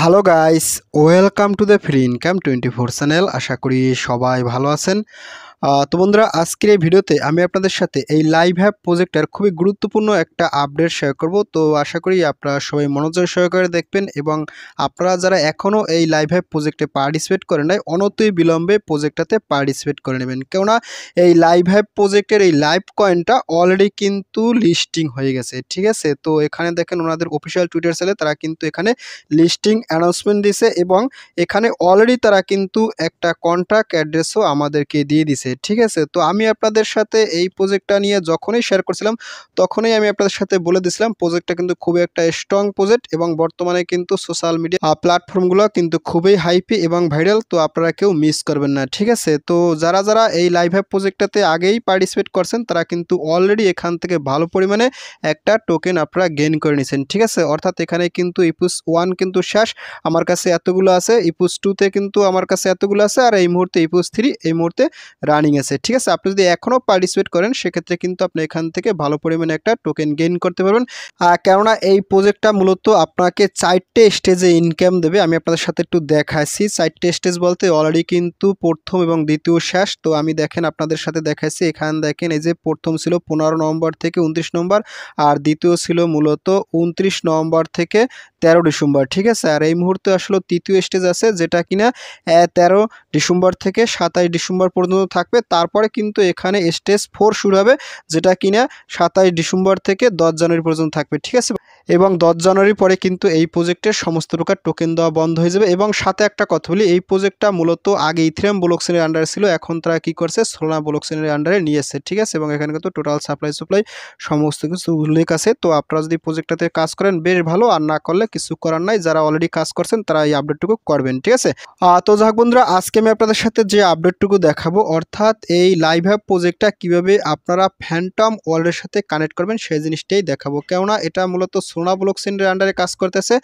hello guys welcome to the free income twenty four channel আশা করি সবাই ভালো আছেন তো বন্ধুরা আজকের এই ভিডিওতে আমি আপনাদের সাথে এই লাইভ অ্যাপ প্রজেক্টের খুবই গুরুত্বপূর্ণ একটা আপডেট শেয়ার করব তো আশা করি আপনারা সবাই মনোযোগ সহকারে দেখবেন এবং আপনারা যারা এখনও এই লাইভ অ্যাপ প্রজেক্টে পার্টিসিপেট করে নাই অনতই বিলম্বে প্রজেক্টটাতে পার্টিসিপেট করে নেবেন কেননা এই লাইভ অ্যাপ প্রজেক্টের এই লাইভ কয়েনটা অলরেডি কিন্তু লিস্টিং হয়ে গেছে ঠিক আছে তো এখানে দেখেন ওনাদের অফিসিয়াল টুইটার সেলে তারা কিন্তু এখানে লিস্টিং অ্যানাউন্সমেন্ট দিছে এবং এখানে অলরেডি তারা কিন্তু একটা কন্ট্রাক্ট অ্যাড্রেসও আমাদেরকে দিয়ে দিছে আছে ঠিক আছে তো আমি আপনাদের সাথে এই প্রজেক্টটা নিয়ে যখনই শেয়ার করছিলাম তখনই আমি আপনাদের সাথে বলে দিছিলাম প্রজেক্টটা কিন্তু খুবই একটা স্ট্রং প্রজেক্ট এবং বর্তমানে কিন্তু সোশ্যাল মিডিয়া প্ল্যাটফর্মগুলো কিন্তু খুবই হাইপি এবং ভাইরাল তো আপনারা কেউ মিস করবেন না ঠিক আছে তো যারা যারা এই লাইভ অ্যাপ প্রজেক্টটাতে আগেই পার্টিসিপেট করছেন তারা কিন্তু অলরেডি এখান থেকে ভালো পরিমাণে একটা টোকেন আপনারা গেন করে নিয়েছেন ঠিক আছে অর্থাৎ এখানে কিন্তু ইপুস ওয়ান কিন্তু শেষ আমার কাছে এতগুলো আছে ইপুস টুতে কিন্তু আমার কাছে এতগুলো আছে আর এই মুহূর্তে ইপুস থ্রি এই মুহূর্তে রানিং আছে ঠিক আছে আপনি যদি এখনও পার্টিসিপেট করেন সেক্ষেত্রে কিন্তু আপনি এখান থেকে ভালো পরিমাণে একটা টোকেন গেইন করতে পারবেন কেননা এই প্রজেক্টটা মূলত আপনাকে চারটে স্টেজে ইনকাম দেবে আমি আপনাদের সাথে একটু দেখাইছি চারটে স্টেজ বলতে অলরেডি কিন্তু প্রথম এবং দ্বিতীয় শেষ তো আমি দেখেন আপনাদের সাথে দেখাইছি এখান দেখেন এই যে প্রথম ছিল পনেরো নভেম্বর থেকে উনত্রিশ নম্বর আর দ্বিতীয় ছিল মূলত উনত্রিশ নভেম্বর থেকে তেরো ডিসেম্বর ঠিক আছে আর এই মুহূর্তে আসলে তৃতীয় স্টেজ আছে যেটা কিনা তেরো ডিসেম্বর থেকে সাতাশ ডিসেম্বর পর্যন্ত থাক থাকবে তারপরে কিন্তু এখানে স্টেজ ফোর শুরু হবে যেটা কিনা সাতাশ ডিসেম্বর থেকে দশ জানুয়ারি পর্যন্ত থাকবে ঠিক আছে এবং দশ জানুয়ারি পরে কিন্তু এই প্রোজেক্টের সমস্ত প্রকার টোকেন দেওয়া বন্ধ হয়ে যাবে এবং সাথে একটা কথা বলি এই প্রোজেক্টটা মূলত আগে ইথিরাম ব্লকসেনের আন্ডারে ছিল এখন তারা কী করছে সোলনা ব্লকসেনের আন্ডারে নিয়েছে ঠিক আছে এবং এখানে কিন্তু টোটাল সাপ্লাই সাপ্লাই সমস্ত কিছু উল্লেখ আছে তো আপনারা যদি প্রজেক্টটাতে কাজ করেন বেশ ভালো আর না করলে কিছু করার নাই যারা অলরেডি কাজ করছেন তারা এই আপডেটটুকু করবেন ঠিক আছে তো যাক বন্ধুরা আজকে আমি আপনাদের সাথে যে আপডেটটুকু দেখাবো অর্থাৎ এই লাইভ অ্যাপ প্রোজেক্টটা কীভাবে আপনারা ফ্যান্টম ওয়ার্ল্ডের সাথে কানেক্ট করবেন সেই জিনিসটাই দেখাবো কেননা এটা মূলত সোনা ব্লকসেনের আন্ডারে কাজ করতেছে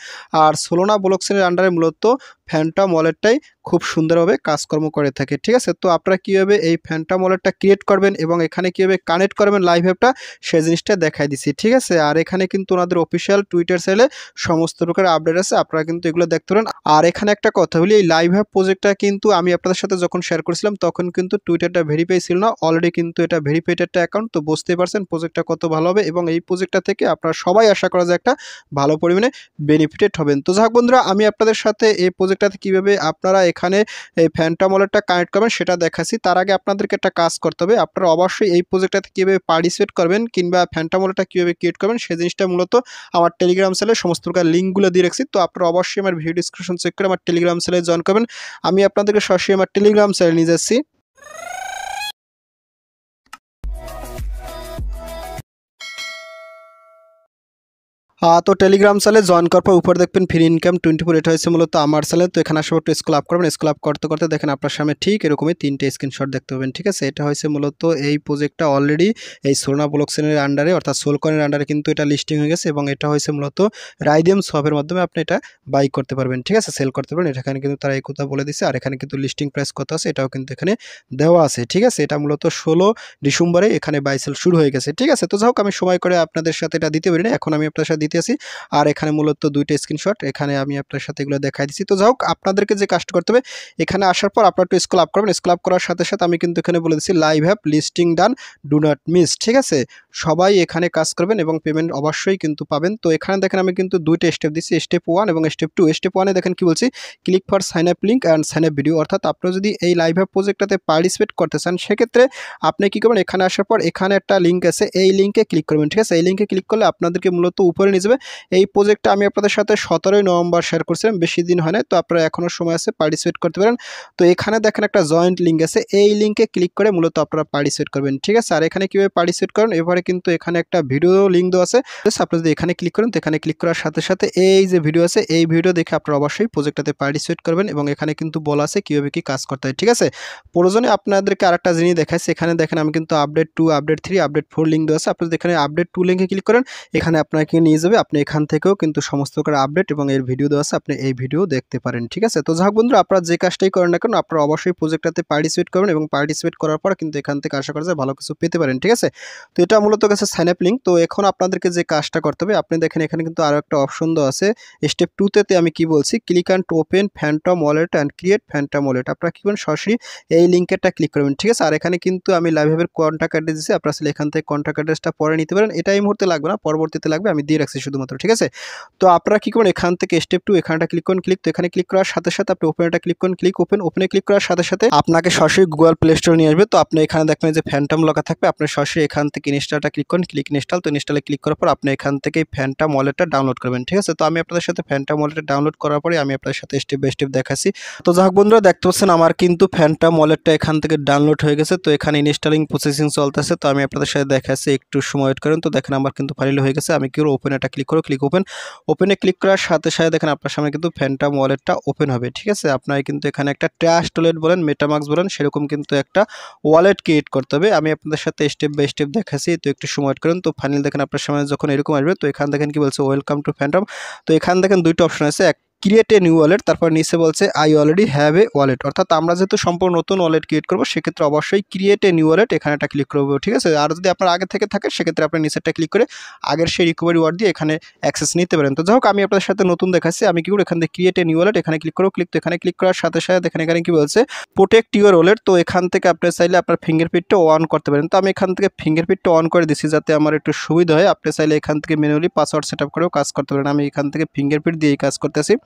আর সোলোনা ব্লকসেনের আন্ডারে মূলত ফ্যান্টম ওয়ালেটটাই খুব সুন্দরভাবে কাজকর্ম করে থাকে ঠিক আছে তো আপনারা কীভাবে এই ফ্যান্টাম ওয়ালেটটা ক্রিয়েট করবেন এবং এখানে কীভাবে কানেক্ট করবেন লাইভ অ্যাপটা সেই জিনিসটা দেখাই দিচ্ছি ঠিক আছে আর এখানে কিন্তু ওনাদের অফিসিয়াল টুইটার সাইলে সমস্ত প্রকার আপডেট আছে আপনারা কিন্তু এগুলো দেখতে পারেন আর এখানে একটা কথা বলি এই লাইভ অ্যাপ প্রজেক্টটা কিন্তু আমি আপনাদের সাথে যখন শেয়ার করেছিলাম তখন কিন্তু টুইটারটা ভেরিফাই ছিল না অলরেডি কিন্তু এটা ভেরিফাইড একটা অ্যাকাউন্ট তো বুঝতেই পারছেন প্রজেক্টটা কত ভালো হবে এবং এই প্রজেক্টটা থেকে আপনারা সবাই আশা করা যায় একটা ভালো পরিমাণে বেনিফিটেড হবেন তো যাক বন্ধুরা আমি আপনাদের সাথে এই প্রজেক্টটাতে কীভাবে আপনারা এখানে এই ফ্যান্টম ওয়ালেটটা কানেক্ট করবেন সেটা দেখাচ্ছি তার আগে আপনাদেরকে একটা কাজ করতে হবে আপনারা অবশ্যই এই প্রোজেক্টটাতে কীভাবে পার্টিসিপেট করবেন কিংবা ফ্যান্টম ওয়ালেটটা কীভাবে ক্রিয়েট করবেন সেই জিনিসটা মূলত আমার টেলিগ্রাম সেলে সমস্ত প্রকার লিঙ্কগুলো দিয়ে রাখছি তো আপনারা অবশ্যই আমার ভিডিও ডিসক্রিপশন চেক করে আমার টেলিগ্রাম সেলে জয়েন করবেন আমি আপনাদেরকে সরাসরি আমার টেলিগ্রাম সেলে নিয়ে যাচ্ছি তো টেলিগ্রাম সালে জয়েন করার পর উপরে দেখবেন ফ্রি ইনকাম টোয়েন্টি ফোর এটা হয়েছে মূলত আমার সালে তো এখানে আসবো একটু স্কুল আপ করবেন স্কুল আপ করতে করতে দেখেন আপনার সামনে ঠিক এরকমই তিনটে স্ক্রিনশট দেখতে পাবেন ঠিক আছে এটা হয়েছে মূলত এই প্রজেক্টটা অলরেডি এই সোনা ব্লকসেনের আন্ডারে অর্থাৎ সোলকনের আন্ডারে কিন্তু এটা লিস্টিং হয়ে গেছে এবং এটা হয়েছে মূলত রাইডিয়াম শপের মাধ্যমে আপনি এটা বাই করতে পারবেন ঠিক আছে সেল করতে পারবেন এখানে কিন্তু তারা এই কথা বলে দিছে আর এখানে কিন্তু লিস্টিং প্রাইস কত আছে এটাও কিন্তু এখানে দেওয়া আছে ঠিক আছে এটা মূলত ষোলো ডিসেম্বরে এখানে বাই সেল শুরু হয়ে গেছে ঠিক আছে তো যাই হোক আমি সময় করে আপনাদের সাথে এটা দিতে পারি না এখন আমি আপনার সাথে দিতেছি আর এখানে মূলত দুইটা স্ক্রিনশট এখানে আমি আপনার সাথে এগুলো দেখাই দিচ্ছি তো যাই আপনাদেরকে যে কাজটা করতে হবে এখানে আসার পর আপনার একটু স্কুল আপ করবেন স্কুল আপ করার সাথে সাথে আমি কিন্তু এখানে বলে দিচ্ছি live app listing done do not miss ঠিক আছে সবাই এখানে কাজ করবেন এবং পেমেন্ট অবশ্যই কিন্তু পাবেন তো এখানে দেখেন আমি কিন্তু দুইটা স্টেপ দিচ্ছি স্টেপ ওয়ান এবং স্টেপ টু স্টেপ ওয়ানে দেখেন কি বলছি click for sign up link and sign up video অর্থাৎ আপনারা যদি এই লাইভ অ্যাপ প্রজেক্টটাতে পার্টিসিপেট করতে চান সেক্ষেত্রে আপনি কী করবেন এখানে আসার পর এখানে একটা লিঙ্ক আছে এই লিঙ্কে ক্লিক করবেন ঠিক আছে এই লিঙ্কে ক্লিক করলে আপনাদেরকে মূলত উপরে নিয়ে যাবে এই প্রজেক্টটা আমি আপনাদের সাথে সতেরোই নভেম্বর শেয়ার করছিলাম বেশি দিন হয় না তো আপনারা এখনও সময় আছে পার্টিসিপেট করতে পারেন তো এখানে দেখেন একটা জয়েন্ট লিঙ্ক আছে এই লিঙ্কে ক্লিক করে মূলত আপনারা পার্টিসিপেট করবেন ঠিক আছে আর এখানে কীভাবে পার্টিসিপেট করেন এবারে কিন্তু এখানে একটা ভিডিও লিঙ্ক দেওয়া আছে আপনি যদি এখানে ক্লিক করেন তো এখানে ক্লিক করার সাথে সাথে এই যে ভিডিও আছে এই ভিডিও দেখে আপনারা অবশ্যই প্রজেক্টটাতে পার্টিসিপেট করবেন এবং এখানে কিন্তু বলা আছে কীভাবে কী কাজ করতে হয় ঠিক আছে প্রয়োজনে আপনাদেরকে আর একটা জিনিস দেখাচ্ছি এখানে দেখেন আমি কিন্তু update two update three update four link দেওয়া আছে আপনি এখানে আপডেট টু লিঙ্কে ক্লিক করেন এখানে আপনাকে নিয়ে যাবে আপনি এখান থেকেও কিন্তু সমস্ত প্রকার আপডেট এবং এর ভিডিও দেওয়া আছে আপনি এই ভিডিও দেখতে পারেন ঠিক আছে তো যাক বন্ধুরা আপনারা যে কাজটাই করেন না কেন আপনারা অবশ্যই প্রজেক্টটাতে পার্টিসিপেট করবেন এবং পার্টিসিপেট করার পর কিন্তু এখান থেকে আশা করা যায় ভালো কিছু পেতে পারেন ঠিক আছে তো এটা মূলত গেছে সাইন আপ লিঙ্ক তো এখন আপনাদেরকে যে কাজটা করতে হবে আপনি দেখেন এখানে কিন্তু আরও একটা অপশন দেওয়া আছে স্টেপ টুতে আমি কি বলছি click and open Phantom wallet and create Phantom wallet আপনারা কী করবেন সরাসরি এই লিঙ্কেরটা ক্লিক করবেন ঠিক আছে আর এখানে কিন্তু আমি লাইভ কন্ট্যাক্ট অ্যাড্রেস দিয়েছি আপনার আসলে এখান থেকে কন্ট্যাক্ট অ্যাড্রেসটা পরে নিতে পারেন এটা এই মুহূর্তে লাগবে না পরবর্তীতে লাগবে আমি দিয়ে রাখছি শুধুমাত্র ঠিক আছে তো আপনারা কী করবেন এখান থেকে স্টেপ টু এখানটা ক্লিক করুন ক্লিক তো এখানে ক্লিক করার সাথে সাথে আপনি ওপেনটা ক্লিক করুন ক্লিক ওপেন ওপেনে ক্লিক করার সাথে সাথে আপনাকে সরাসরি গুগল প্লে স্টোর নিয়ে আসবে তো আপনি এখানে দেখবেন যে ফ্যান্টম লগা থাকবে আপনার সরাসরি এখান থেকে ইনস্টল এটা ক্লিক করুন ক্লিক ইনস্টল তো ইনস্টলে ক্লিক করার পর আপনি এখান থেকে ফ্যানটা মলেটটা ডাউনলোড করবেন ঠিক আছে তো আমি আপনাদের সাথে ফ্যানটা মলেটটা ডাউনলোড করার পরে আমি আপনাদের সাথে স্টেপ বাই স্টেপ দেখাচ্ছি তো যাক বন্ধুরা দেখতে পাচ্ছেন আমার কিন্তু ফ্যানটা মলেটটা এখান থেকে ডাউনলোড হয়ে গেছে তো এখানে ইনস্টলিং প্রসেসিং চলতেছে তো আমি আপনাদের সাথে দেখাচ্ছি একটু সময় ওয়েট করেন তো দেখেন আমার কিন্তু ফাইল হয়ে গেছে আমি কি ওপেন এটা ক্লিক করো ক্লিক ওপেন ওপেনে ক্লিক করার সাথে সাথে দেখেন আপনার সামনে কিন্তু ফ্যানটা মলেটটা ওপেন হবে ঠিক আছে আপনার কিন্তু এখানে একটা ট্র্যাশ টলেট বলেন মেটামাক্স বলেন সেরকম কিন্তু একটা ওয়ালেট ক্রিয়েট করতে হবে আমি আপনাদের সাথে স্টেপ বাই স্টেপ দেখাচ্ছি তো একটু সময় ওয়েট করেন তো ফাইনাল দেখেন আপনার সামনে যখন এরকম আসবে তো এখান দেখেন কি বলছে ওয়েলকাম টু ফ্যান্টম তো এখান দেখেন দুইটা অপশন আছে এক ক্রিয়েট এ নিউ ওয়ালেট তারপর নিচে বলছে I already have a wallet অর্থাৎ আমরা যেহেতু সম্পূর্ণ নতুন ওয়ালেট ক্রিয়েট করবো সেক্ষেত্রে অবশ্যই ক্রিয়েট এ নিউ ওয়ালেট এখানে একটা ক্লিক করবো ঠিক আছে আর যদি আপনার আগে থেকে থাকে সেক্ষেত্রে আপনি নিচেরটা ক্লিক করে আগের সেই রিকোভারি ওয়ার্ড দিয়ে এখানে অ্যাক্সেস নিতে পারেন তো যাই হোক আমি আপনাদের সাথে নতুন দেখাচ্ছি আমি কি করবো এখান থেকে ক্রিয়েট এ নিউ ওয়ালেট এখানে ক্লিক করবো ক্লিক তো এখানে ক্লিক করার সাথে সাথে এখানে এখানে কি বলছে প্রোটেক্ট ইউর ওয়ালেট তো এখান থেকে আপনি চাইলে আপনার ফিঙ্গারপ্রিন্টটা অন করতে পারেন তো আমি এখান থেকে ফিঙ্গারপ্রিন্টটা অন করে দিচ্ছি যাতে আমার একটু সুবিধা হয় আপনি চাইলে এখান থেকে ম্যানুয়ালি পাসওয়ার্ড সেট আপ করেও কাজ করতে পারেন আমি এখান থেকে ফিঙ্গারপ্রিন্ট দিয়ে কাজ করতেছি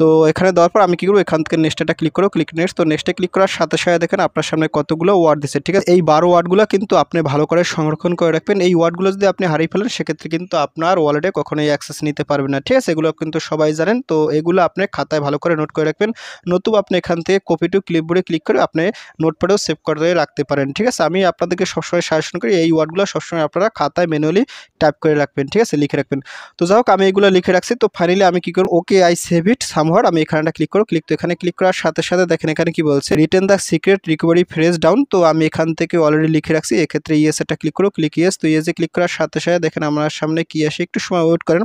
তো এখানে দেওয়ার পর আমি কী করবো এখান থেকে নেক্সটটা ক্লিক করো ক্লিক নেক্সট তো নেক্সটে ক্লিক করার সাথে সাথে দেখেন আপনার সামনে কতগুলো ওয়ার্ড দিচ্ছে ঠিক আছে এই বারো ওয়ার্ডগুলো কিন্তু আপনি ভালো করে সংরক্ষণ করে রাখবেন এই ওয়ার্ডগুলো যদি আপনি হারিয়ে ফেলেন সেক্ষেত্রে কিন্তু আপনার ওয়ালেটে কখনোই অ্যাক্সেস নিতে পারবেন না ঠিক আছে এগুলো কিন্তু সবাই জানেন তো এগুলো আপনি খাতায় ভালো করে নোট করে রাখবেন নতুবা আপনি এখান থেকে কপি টু ক্লিপবোর্ডে ক্লিক করে আপনি নোটপ্যাডেও সেভ করে রাখতে পারেন ঠিক আছে আমি আপনাদেরকে সবসময় সাজেশন করি এই ওয়ার্ডগুলো সবসময় আপনারা খাতায় ম্যানুয়ালি টাইপ করে রাখবেন ঠিক আছে লিখে রাখবেন তো যাই হোক আমি এগুলো লিখে রাখছি তো ফাইনালি আমি কী করবো ওকে আই সেভ ইট সাম ব্যবহার আমি একটা ক্লিক করো ক্লিক তো এখানে ক্লিক করার সাথে সাথে দেখেন এখানে কি বলছে return the secret recovery phrase down তো আমি এখান থেকে অলরেডি লিখে রাখছি এক্ষেত্রে ইয়েস এটা ক্লিক করো ক্লিক ইয়েস তো ইয়েসে ক্লিক করার সাথে সাথে দেখেন আমার সামনে কি আসে একটু সময় ওয়েট করেন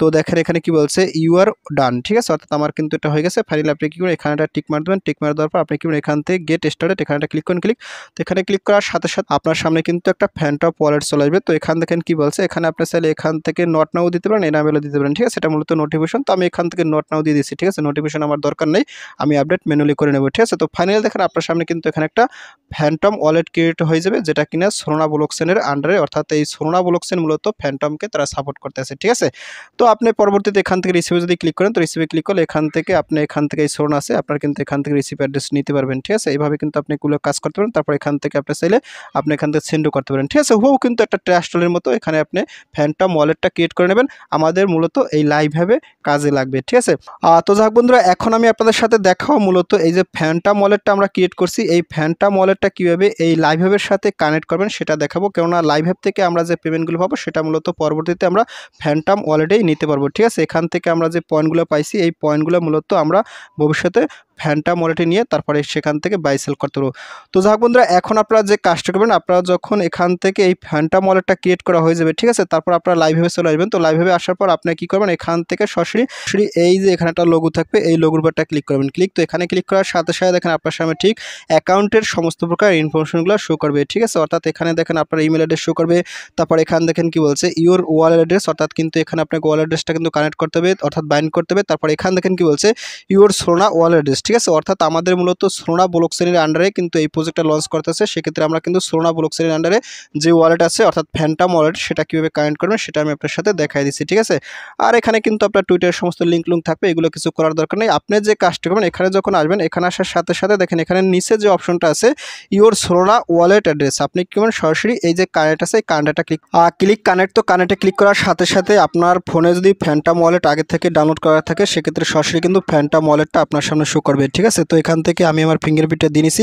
তো দেখেন এখানে কি বলছে ইউ আর ডান ঠিক আছে অর্থাৎ আমার কিন্তু এটা হয়ে গেছে ফাইনালি আপনি কী করুন একটা টিক মার দেবেন টিক মার দেওয়ার পর আপনি কি করুন এখান থেকে গেট স্টার্টেড একটা ক্লিক করুন ক্লিক তো এখানে ক্লিক করার সাথে সাথে আপনার সামনে কিন্তু একটা ফ্যানটপ ওয়ালেট চলে আসবে তো এখান দেখেন কি বলছে এখানে আপনি চাইলে এখান থেকে নট নাও দিতে পারেন এনামেলও দিতে পারেন ঠিক আছে এটা মূলত নোটিফিকেশন তো আমি এখান থেকে নট নাও দিয়ে দিচ্ছি ঠিক আছে নোটিফিকেশন আমার দরকার নেই আমি আপডেট মেনুলি করে নেব ঠিক আছে তো ফাইনালি দেখেন আপনার সামনে কিন্তু এখানে একটা ফ্যান্টম ওয়ালেট ক্রিয়েট হয়ে যাবে যেটা কিনা সোনা ব্লকসেনের আন্ডারে অর্থাৎ এই সোনা ব্লকসেন মূলত ফ্যান্টমকে তারা সাপোর্ট করতে আছে ঠিক আছে তো তো আপনি পরবর্তীতে এখান থেকে রিসিপে যদি ক্লিক করেন তো রিসিপে ক্লিক করলে এখান থেকে আপনি এখান থেকে এই সোন আসে আপনার কিন্তু এখান থেকে রিসিপ অ্যাড্রেস নিতে পারবেন ঠিক আছে এইভাবে কিন্তু আপনি এগুলো কাজ করতে পারেন তারপর এখান থেকে আপনি চাইলে আপনি এখান থেকে সেন্ডও করতে পারেন ঠিক আছে হুবহু কিন্তু একটা ট্রাস্টলের মতো এখানে আপনি ফ্যানটা ওয়ালেটটা ক্রিয়েট করে নেবেন আমাদের মূলত এই লাইভভাবে কাজে লাগবে ঠিক আছে তো যাক বন্ধুরা এখন আমি আপনাদের সাথে দেখাও মূলত এই যে ফ্যানটা ওয়ালেটটা আমরা ক্রিয়েট করছি এই ফ্যানটা ওয়ালেটটা কীভাবে এই লাইভ হ্যাবের সাথে কানেক্ট করবেন সেটা দেখাবো কেননা লাইভ হ্যাব থেকে আমরা যে পেমেন্টগুলো পাবো সেটা মূলত পরবর্তীতে আমরা ফ্যানটাম ওয়ালেটেই নিতে পারবো ঠিক আছে এখান থেকে আমরা যে পয়েন্টগুলো পাইছি এই পয়েন্টগুলো মূলত আমরা ভবিষ্যতে ফ্যানটা মলেটে নিয়ে তারপরে সেখান থেকে বাই সেল করতে পারবো তো যাক বন্ধুরা এখন আপনারা যে কাজটা করবেন আপনারা যখন এখান থেকে এই ফ্যানটা মলেটটা ক্রিয়েট করা হয়ে যাবে ঠিক আছে তারপর আপনারা লাইভভাবে চলে আসবেন তো লাইভভাবে আসার পর আপনি কী করবেন এখান থেকে সরাসরি সরি এই যে এখানে একটা লঘু থাকবে এই লঘুর বারটা ক্লিক করবেন ক্লিক তো এখানে ক্লিক করার সাথে সাথে দেখেন আপনার সামনে ঠিক অ্যাকাউন্টের সমস্ত প্রকার ইনফরমেশনগুলো শো করবে ঠিক আছে অর্থাৎ এখানে দেখেন আপনার ইমেল অ্যাড্রেস শো করবে তারপর এখানে দেখেন কি বলছে ইউর ওয়ালেট অ্যাড্রেস অর্থাৎ কিন্তু এখানে আপনাকে ওয়ালেট অ্যাড্রেসটা কিন্তু কানেক্ট করতে হবে অর্থাৎ বাইন্ড করতে হবে তারপর এখানে দেখেন কি বলছে ইউর সোনা ওয়ালেট অ্যাড্রেস ঠিক আছে অর্থাৎ আমাদের মূলত সোনা ব্লক শ্রেণীর আন্ডারে কিন্তু এই প্রজেক্টটা লঞ্চ করতেছে সেক্ষেত্রে আমরা কিন্তু সোনা ব্লক শ্রেণীর আন্ডারে যে ওয়ালেট আছে অর্থাৎ ফ্যান্টাম ওয়ালেট সেটা কীভাবে কানেক্ট করবেন সেটা আমি আপনার সাথে দেখাই দিচ্ছি ঠিক আছে আর এখানে কিন্তু আপনার টুইটারের সমস্ত লিঙ্ক লুঙ্ক থাকবে এগুলো কিছু করার দরকার নেই আপনি যে কাজটি করবেন এখানে যখন আসবেন এখানে আসার সাথে সাথে দেখেন এখানে নিচে যে অপশনটা আছে ইওর সোনা ওয়ালেট অ্যাড্রেস আপনি কি করবেন সরাসরি এই যে কানেক্ট আছে এই কানেক্টটা ক্লিক ক্লিক কানেক্ট তো কানেক্টে ক্লিক করার সাথে সাথে আপনার ফোনে যদি ফ্যান্টাম ওয়ালেট আগে থেকে ডাউনলোড করা থাকে সেক্ষেত্রে সরাসরি কিন্তু ফ্যান্টাম ওয়ালেটটা আপনার সামনে শো করবে ঠিক আছে তো এখান থেকে আমি আমার ফিঙ্গারপ্রিন্টটা দিয়ে নিছি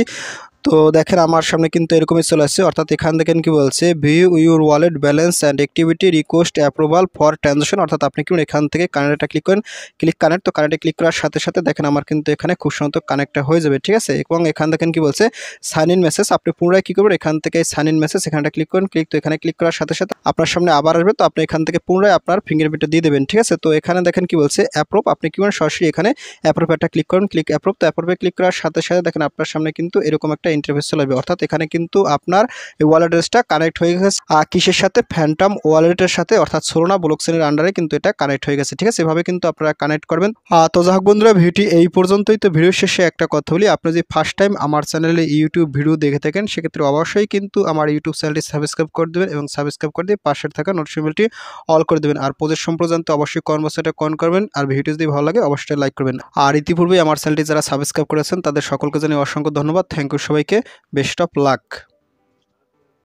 তো দেখেন আমার সামনে কিন্তু এরকমই চলে আসছে অর্থাৎ এখান দেখেন কি বলছে view your wallet balance and activity request approval for transaction অর্থাৎ আপনি কিন্তু এখান থেকে কানেক্টটা ক্লিক করেন ক্লিক কানেক্ট তো কানেক্টে ক্লিক করার সাথে সাথে দেখেন আমার কিন্তু এখানে খুব সম্ভবত কানেক্টটা হয়ে যাবে ঠিক আছে এবং এখান দেখেন কি বলছে সাইন ইন মেসেজ আপনি পুনরায় কী করবেন এখান থেকে সাইন ইন মেসেজ এখানটা ক্লিক করেন ক্লিক তো এখানে ক্লিক করার সাথে সাথে আপনার সামনে আবার আসবে তো আপনি এখান থেকে পুনরায় আপনার ফিঙ্গারপ্রিন্টটা দিয়ে দেবেন ঠিক আছে তো এখানে দেখেন কি বলছে অ্যাপ্রুভ আপনি কি করেন সরাসরি এখানে অ্যাপ্রুভ একটা ক্লিক করেন ক্লিক অ্যাপ্রুভ তো অ্যাপ্রুভে ক্লিক করার সাথে সাথে দেখেন আপনার সামনে কিন্তু এরকম একটা ইন্টারফেস যাবে অর্থাৎ এখানে কিন্তু আপনার এই ওয়ালেট কানেক্ট হয়ে গেছে কিসের সাথে ফ্যান্টাম ওয়ালেটের সাথে অর্থাৎ সোলোনা ব্লকচেনের আন্ডারে কিন্তু এটা কানেক্ট হয়ে গেছে ঠিক আছে এভাবে কিন্তু আপনারা কানেক্ট করবেন তো যাহোক বন্ধুরা ভিডিওটি এই পর্যন্তই তো ভিডিও শেষে একটা কথা বলি আপনি যদি ফার্স্ট টাইম আমার চ্যানেলে ইউটিউব ভিডিও দেখে থাকেন সেক্ষেত্রে অবশ্যই কিন্তু আমার ইউটিউব চ্যানেলটি সাবস্ক্রাইব করে দেবেন এবং সাবস্ক্রাইব করে দিয়ে পাশের থাকা নোটিফিকেশনটি অল করে দেবেন আর প্রজেক্ট সম্প্রজান্ত অবশ্যই কনভার্সটা কন করবেন আর ভিডিও যদি ভালো লাগে অবশ্যই লাইক করবেন আর ইতিপূর্বে আমার চ্যানেলটি যারা সাবস্ক্রাইব করেছেন তাদের সকলকে জানিয়ে অসংখ্য ধন্যবাদ থ্যাংক ইউ সবাই সবাইকে বেস্ট অফ লাক